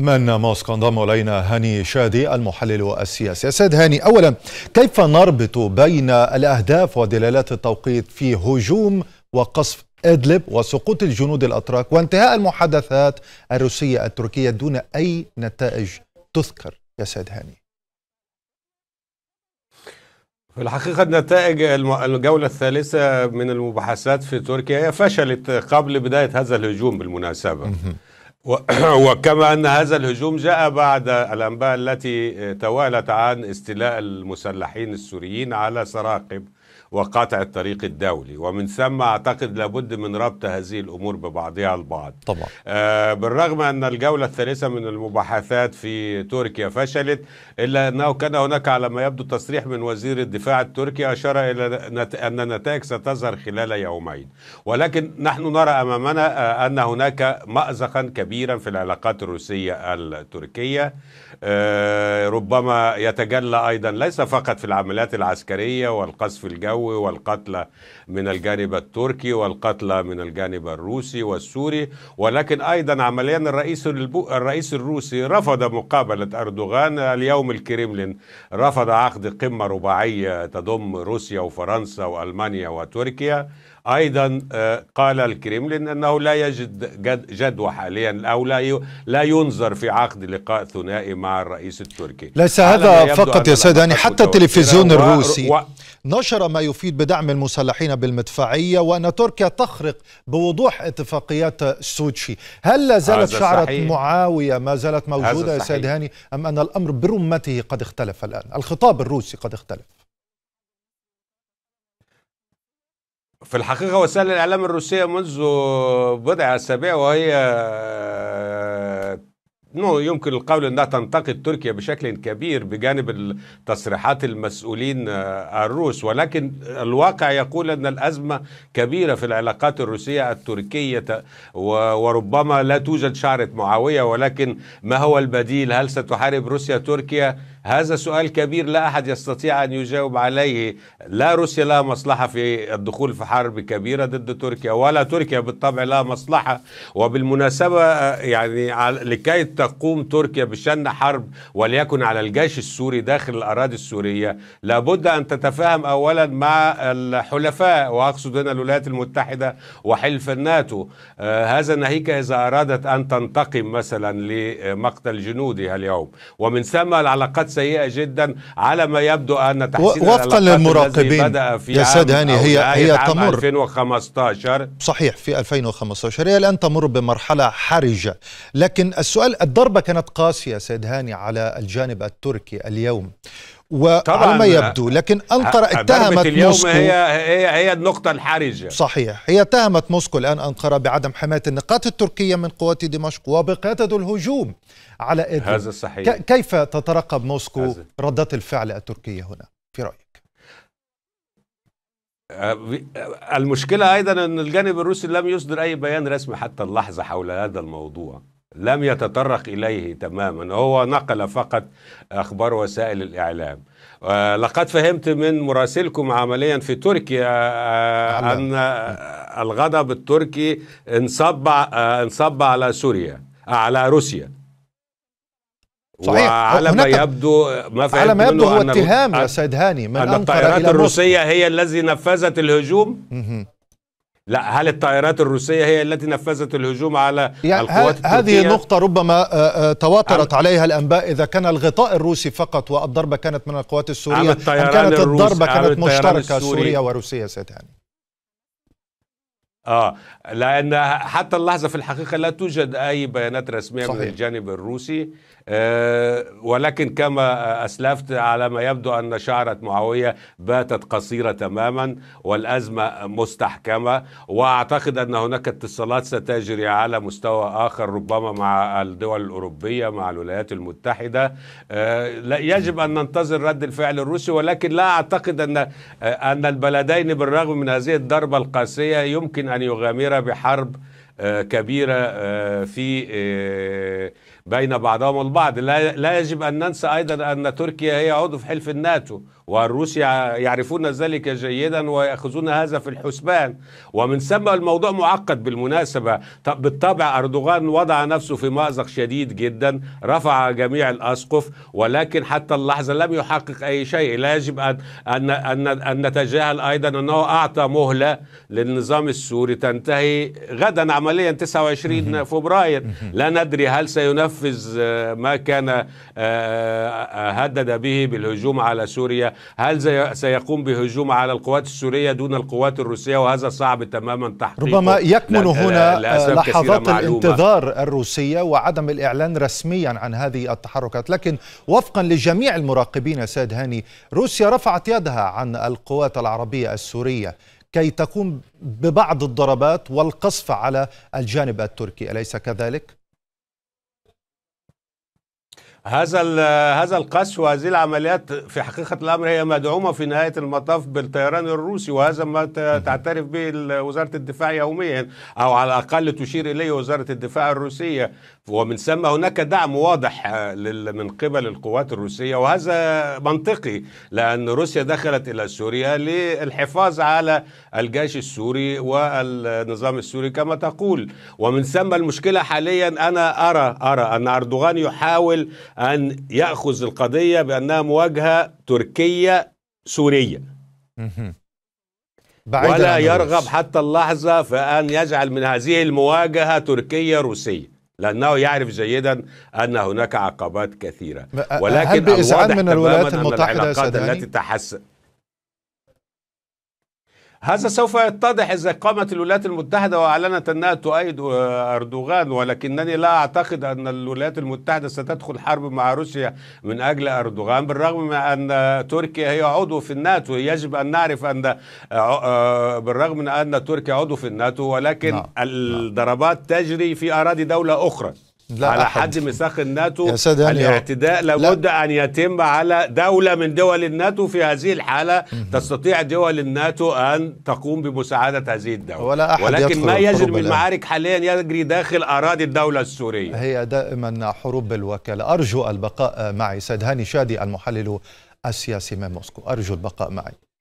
من موسكو انضم الينا هاني شادي المحلل السياسي. سيد هاني اولا كيف نربط بين الاهداف ودلالات التوقيت في هجوم وقصف ادلب وسقوط الجنود الاتراك وانتهاء المحادثات الروسيه التركيه دون اي نتائج تذكر يا سيد هاني؟ في الحقيقة نتائج الجولة الثالثة من المباحثات في تركيا هي فشلت قبل بداية هذا الهجوم بالمناسبة وكما أن هذا الهجوم جاء بعد الأنباء التي توالت عن استيلاء المسلحين السوريين على سراقب وقطع الطريق الدولي ومن ثم أعتقد لابد من ربط هذه الأمور ببعضها البعض طبعا آه بالرغم أن الجولة الثالثة من المباحثات في تركيا فشلت إلا أنه كان هناك على ما يبدو تصريح من وزير الدفاع التركي أشار إلى أن النتائج ستظهر خلال يومين ولكن نحن نرى أمامنا آه أن هناك مأزقا كبيرا في العلاقات الروسية التركية آه ربما يتجلى أيضا ليس فقط في العمليات العسكرية والقصف الجوي الجوي والقتلى من الجانب التركي والقتلى من الجانب الروسي والسوري ولكن أيضا عمليا الرئيس, الرئيس الروسي رفض مقابلة أردوغان اليوم الكريملين رفض عقد قمة رباعية تضم روسيا وفرنسا وألمانيا وتركيا ايضا آه، قال الكريملين انه لا يجد جدوى حاليا او لا لا ينظر في عقد لقاء ثنائي مع الرئيس التركي ليس هذا فقط يا سيد يعني حتى التلفزيون الروسي و... نشر ما يفيد بدعم المسلحين بالمدفعية وأن تركيا تخرق بوضوح اتفاقيات سوتشي هل لا زالت شعرة معاوية ما زالت موجودة يا سيد هاني أم أن الأمر برمته قد اختلف الآن الخطاب الروسي قد اختلف في الحقيقة وسائل الإعلام الروسية منذ بضع أسابيع وهي يمكن القول أنها تنتقد تركيا بشكل كبير بجانب تصريحات المسؤولين آه، الروس ولكن الواقع يقول أن الأزمة كبيرة في العلاقات الروسية التركية وربما لا توجد شعرة معاوية ولكن ما هو البديل هل ستحارب روسيا تركيا هذا سؤال كبير لا أحد يستطيع أن يجاوب عليه لا روسيا لها مصلحة في الدخول في حرب كبيرة ضد تركيا ولا تركيا بالطبع لها مصلحة وبالمناسبة آه، يعني لكي تقوم تركيا بشن حرب وليكن على الجيش السوري داخل الأراضي السورية لابد أن تتفاهم أولا مع الحلفاء وأقصد هنا الولايات المتحدة وحلف الناتو آه، هذا ناهيك إذا أرادت أن تنتقم مثلا لمقتل جنودها اليوم ومن ثم العلاقات سيئه جدا على ما يبدو ان تحسين وفقا للمراقبين بدا في يا سيد هاني هي هي تمر 2015 صحيح في 2015 هي الان تمر بمرحله حرجه لكن السؤال الضربه كانت قاسيه سيد هاني على الجانب التركي اليوم وعلى ما يبدو لكن أنقرة اتهمت اليوم موسكو هي هي هي النقطة الحرجة صحيح هي اتهمت موسكو الآن أنقرة بعدم حماية النقاط التركية من قوات دمشق وبقيادة الهجوم على إدلب هذا صحيح كيف تترقب موسكو ردات الفعل التركية هنا في رأيك؟ أه، أه، المشكلة أيضا أن الجانب الروسي لم يصدر أي بيان رسمي حتى اللحظة حول هذا الموضوع لم يتطرق إليه تماما هو نقل فقط أخبار وسائل الإعلام آه، لقد فهمت من مراسلكم عمليا في تركيا آه، آه، نعم. أن الغضب التركي انصب انصب على سوريا على روسيا صحيح. وعلى ما يبدو ما على ما يبدو هو اتهام يا سيد هاني من أن الطائرات الروسية هي الذي نفذت الهجوم لا هل الطائرات الروسية هي التي نفذت الهجوم على يعني القوات التركية؟ هذه نقطة ربما آه، آه، تواترت عليها الأنباء إذا كان الغطاء الروسي فقط والضربة كانت من القوات السورية أم كانت الضربة كانت مشتركة سورية وروسية سيد هاني اه لان حتى اللحظه في الحقيقه لا توجد اي بيانات رسميه صحيح. من الجانب الروسي آه ولكن كما اسلفت على ما يبدو ان شعره معاويه باتت قصيره تماما والازمه مستحكمه واعتقد ان هناك اتصالات ستجري على مستوى اخر ربما مع الدول الاوروبيه مع الولايات المتحده آه لا يجب ان ننتظر رد الفعل الروسي ولكن لا اعتقد ان آه، ان البلدين بالرغم من هذه الضربه القاسيه يمكن أن يغامر بحرب آه، كبيرة آه، في آه، بين بعضهم البعض لا, لا يجب أن ننسى أيضا أن تركيا هي عضو في حلف الناتو والروس يعرفون ذلك جيدا ويأخذون هذا في الحسبان ومن ثم الموضوع معقد بالمناسبة بالطبع أردوغان وضع نفسه في مأزق شديد جدا رفع جميع الأسقف ولكن حتى اللحظة لم يحقق أي شيء لا يجب أن, أن, أن, أن نتجاهل أيضا أنه أعطى مهلة للنظام السوري تنتهي غدا عمليا 29 فبراير لا ندري هل سينفذ ينفذ آه، ما كان آه، آه، هدد به بالهجوم على سوريا هل سيقوم بهجوم على القوات السورية دون القوات الروسية وهذا صعب تماما تحقيقه ربما يكمن هنا لحظات الانتظار الروسية وعدم الإعلان رسميا عن هذه التحركات لكن وفقا لجميع المراقبين سيد هاني روسيا رفعت يدها عن القوات العربية السورية كي تقوم ببعض الضربات والقصف على الجانب التركي أليس كذلك؟ هذا هذا القسوة وهذه العمليات في حقيقه الامر هي مدعومه في نهايه المطاف بالطيران الروسي وهذا ما تعترف به وزاره الدفاع يوميا او على الاقل تشير اليه وزاره الدفاع الروسيه ومن ثم هناك دعم واضح آه، من قبل القوات الروسية وهذا منطقي لأن روسيا دخلت إلى سوريا للحفاظ على الجيش السوري والنظام السوري كما تقول ومن ثم المشكلة حاليا أنا أرى أرى أن أردوغان يحاول أن يأخذ القضية بأنها مواجهة تركية سورية ولا يرغب حتى اللحظة في أن يجعل من هذه المواجهة تركية روسية لأنه يعرف جيدا أن هناك عقبات كثيرة ولكن هل من الولايات المتحدة العلاقات التي تحسن هذا سوف يتضح إذا قامت الولايات المتحدة وأعلنت أنها تؤيد أردوغان ولكنني لا أعتقد أن الولايات المتحدة ستدخل حرب مع روسيا من أجل أردوغان بالرغم من أن تركيا هي عضو في الناتو يجب أن نعرف أن آه، آه، بالرغم من أن تركيا عضو في الناتو ولكن لا. نعم. الضربات تجري في أراضي دولة أخرى لا على أحد. حد ميثاق الناتو يا سادة يعني الاعتداء لابد لا. ان يتم على دوله من دول الناتو في هذه الحاله تستطيع دول الناتو ان تقوم بمساعده هذه الدوله ولا أحد ولكن ما يجري من المعارك حاليا يجري داخل اراضي الدوله السوريه هي دائما حروب بالوكاله ارجو البقاء معي سيد هاني شادي المحلل السياسي من موسكو ارجو البقاء معي